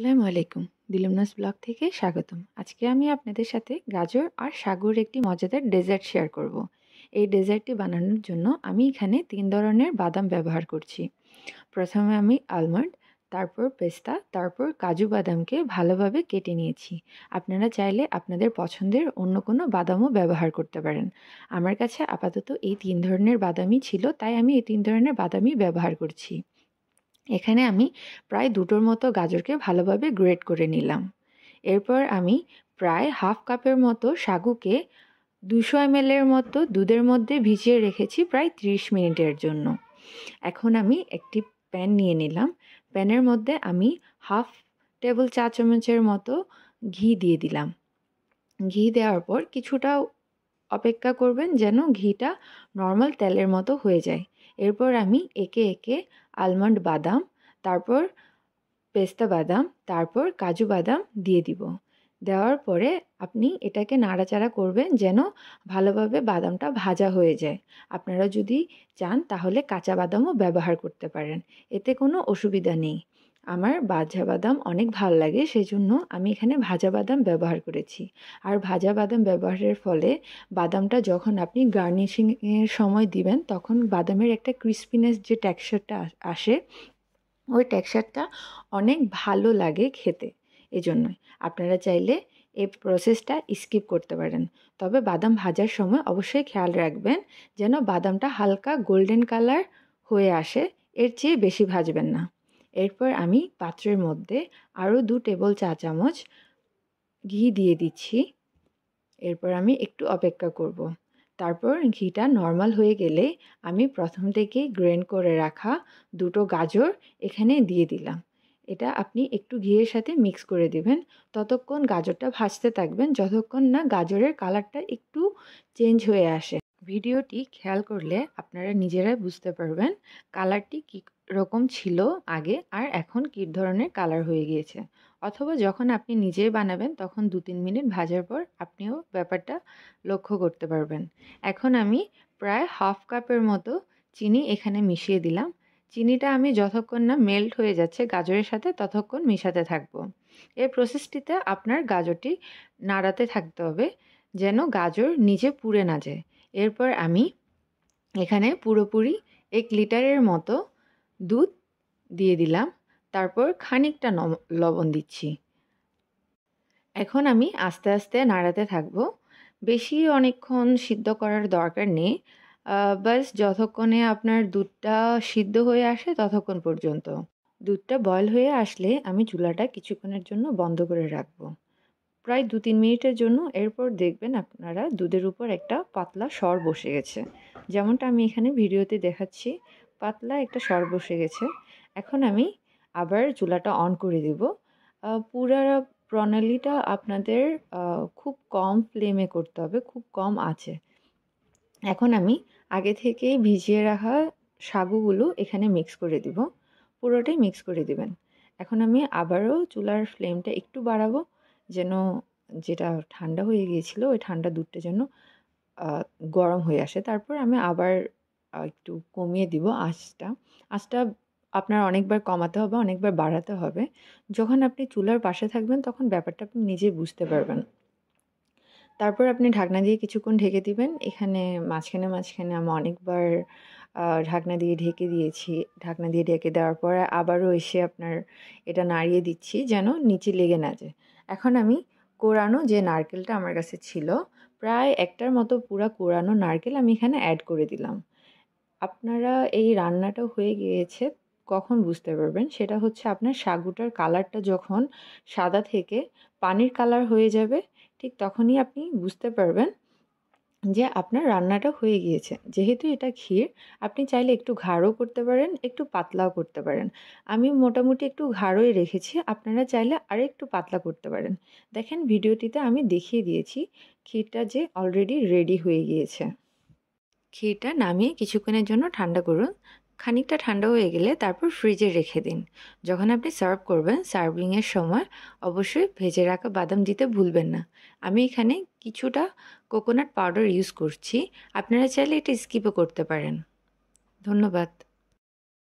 আসসালামু আলাইকুম দিলুমনাস ব্লগ থেকে স্বাগতম আজকে আমি আপনাদের সাথে গাজর আর সাগর একটি মজাদার ডেজার্ট শেয়ার করব। এই ডেজার্টটি বানানোর জন্য আমি এখানে তিন ধরনের বাদাম ব্যবহার করছি প্রথমে আমি আলমন্ড তারপর পেস্তা তারপর কাজু বাদামকে ভালোভাবে কেটে নিয়েছি আপনারা চাইলে আপনাদের পছন্দের অন্য কোনো বাদামও ব্যবহার করতে পারেন আমার কাছে আপাতত এই তিন ধরনের বাদামই ছিল তাই আমি এই তিন ধরনের বাদামই ব্যবহার করছি এখানে আমি প্রায় দুটোর মতো গাজরকে ভালোভাবে গ্রেট করে নিলাম এরপর আমি প্রায় হাফ কাপের মতো সাগুকে দুশো এমএলের মতো দুধের মধ্যে ভিজিয়ে রেখেছি প্রায় ত্রিশ মিনিটের জন্য এখন আমি একটি প্যান নিয়ে নিলাম প্যানের মধ্যে আমি হাফ টেবিল চা চামচের মতো ঘি দিয়ে দিলাম ঘি দেওয়ার পর কিছুটা অপেক্ষা করবেন যেন ঘিটা নর্মাল তেলের মতো হয়ে যায় এরপর আমি একে একে আলমন্ড বাদাম তারপর পেস্তা বাদাম তারপর কাজু বাদাম দিয়ে দিব দেওয়ার পরে আপনি এটাকে নাড়াচাড়া করবেন যেন ভালোভাবে বাদামটা ভাজা হয়ে যায় আপনারা যদি চান তাহলে কাঁচা বাদামও ব্যবহার করতে পারেন এতে কোনো অসুবিধা নেই আমার ভাজা বাদাম অনেক ভাল লাগে সেই জন্য আমি এখানে ভাজা বাদাম ব্যবহার করেছি আর ভাজা বাদাম ব্যবহারের ফলে বাদামটা যখন আপনি গার্নিশিংয়ের সময় দিবেন তখন বাদামের একটা ক্রিসপিনেস যে টেক্সচারটা আসে ওই টেক্সচারটা অনেক ভালো লাগে খেতে এজন্যই আপনারা চাইলে এই প্রসেসটা স্কিপ করতে পারেন তবে বাদাম ভাজার সময় অবশ্যই খেয়াল রাখবেন যেন বাদামটা হালকা গোল্ডেন কালার হয়ে আসে এর চেয়ে বেশি ভাজবেন না এরপর আমি পাত্রের মধ্যে আরও দু টেবিল চা চামচ ঘি দিয়ে দিচ্ছি এরপর আমি একটু অপেক্ষা করব। তারপর ঘিটা নর্মাল হয়ে গেলে আমি প্রথম থেকে গ্রেন করে রাখা দুটো গাজর এখানে দিয়ে দিলাম এটা আপনি একটু ঘিয়ের সাথে মিক্স করে দিবেন ততক্ষণ গাজরটা ভাজতে থাকবেন যতক্ষণ না গাজরের কালারটা একটু চেঞ্জ হয়ে আসে ভিডিওটি খেয়াল করলে আপনারা নিজেরাই বুঝতে পারবেন কালারটি কি রকম ছিল আগে আর এখন কী ধরনের কালার হয়ে গিয়েছে অথবা যখন আপনি নিজেই বানাবেন তখন দু তিন মিনিট ভাজার পর আপনিও ব্যাপারটা লক্ষ্য করতে পারবেন এখন আমি প্রায় হাফ কাপের মতো চিনি এখানে মিশিয়ে দিলাম চিনিটা আমি যতক্ষণ না মেল্ট হয়ে যাচ্ছে গাজরের সাথে ততক্ষণ মিশাতে থাকব। এই প্রসেসটিতে আপনার গাজরটি নাড়াতে থাকতে হবে যেন গাজর নিজে পুড়ে না যায় এরপর আমি এখানে পুরোপুরি এক লিটারের মতো দুধ দিয়ে দিলাম তারপর খানিকটা লবণ দিচ্ছি এখন আমি আস্তে আস্তে নাড়াতে থাকব বেশি অনেকক্ষণ সিদ্ধ করার দরকার নেই বাস যতক্ষণে আপনার দুধটা সিদ্ধ হয়ে আসে ততক্ষণ পর্যন্ত দুধটা বয়ল হয়ে আসলে আমি চুলাটা কিছুক্ষণের জন্য বন্ধ করে রাখবো প্রায় দু তিন মিনিটের জন্য এরপর দেখবেন আপনারা দুধের উপর একটা পাতলা সর বসে গেছে যেমনটা আমি এখানে ভিডিওতে দেখাচ্ছি পাতলা একটা সর বসে গেছে এখন আমি আবার চুলাটা অন করে দেব পুরা প্রণালীটা আপনাদের খুব কম ফ্লেমে করতে হবে খুব কম আছে এখন আমি আগে থেকে ভিজিয়ে রাখা সাগুগুলো এখানে মিক্স করে দিব পুরোটাই মিক্স করে দিবেন এখন আমি আবারও চুলার ফ্লেমটা একটু বাড়াবো যেন যেটা ঠান্ডা হয়ে গিয়েছিলো ওই ঠান্ডা দুধটা যেন গরম হয়ে আসে তারপর আমি আবার একটু কমিয়ে দিব আঁচটা আঁচটা আপনার অনেকবার কমাতে হবে অনেকবার বাড়াতে হবে যখন আপনি চুলার পাশে থাকবেন তখন ব্যাপারটা আপনি নিজে বুঝতে পারবেন তারপর আপনি ঢাকনা দিয়ে কিছুক্ষণ ঢেকে দিবেন এখানে মাঝখানে মাঝখানে আমি অনেকবার ঢাকনা দিয়ে ঢেকে দিয়েছি ঢাকনা দিয়ে ঢেকে দেওয়ার পরে আবারও এসে আপনার এটা নাড়িয়ে দিচ্ছি যেন নিচে লেগে না যায় এখন আমি কোরানো যে নারকেলটা আমার কাছে ছিল প্রায় একটার মতো পুরা কোরানো নারকেল আমি এখানে অ্যাড করে দিলাম আপনারা এই রান্নাটা হয়ে গিয়েছে কখন বুঝতে পারবেন সেটা হচ্ছে আপনার সাগুটার কালারটা যখন সাদা থেকে পানির কালার হয়ে যাবে ঠিক তখনই আপনি বুঝতে পারবেন যে আপনার রান্নাটা হয়ে গিয়েছে যেহেতু এটা ক্ষীর আপনি চাইলে একটু ঘাড়ও করতে পারেন একটু পাতলাও করতে পারেন আমি মোটামুটি একটু ঘাড়ই রেখেছি আপনারা চাইলে আর একটু পাতলা করতে পারেন দেখেন ভিডিওটিতে আমি দেখিয়ে দিয়েছি ক্ষীরটা যে অলরেডি রেডি হয়ে গিয়েছে ক্ষীরটা নামিয়ে কিছুক্ষণের জন্য ঠান্ডা করুন খানিকটা ঠান্ডা হয়ে গেলে তারপর ফ্রিজে রেখে দিন যখন আপনি সার্ভ করবেন সার্ভিংয়ের সময় অবশ্যই ভেজে রাখা বাদাম দিতে ভুলবেন না আমি এখানে কিছুটা কোকোনাট পাউডার ইউজ করছি আপনারা চাইলে এটা স্কিপও করতে পারেন ধন্যবাদ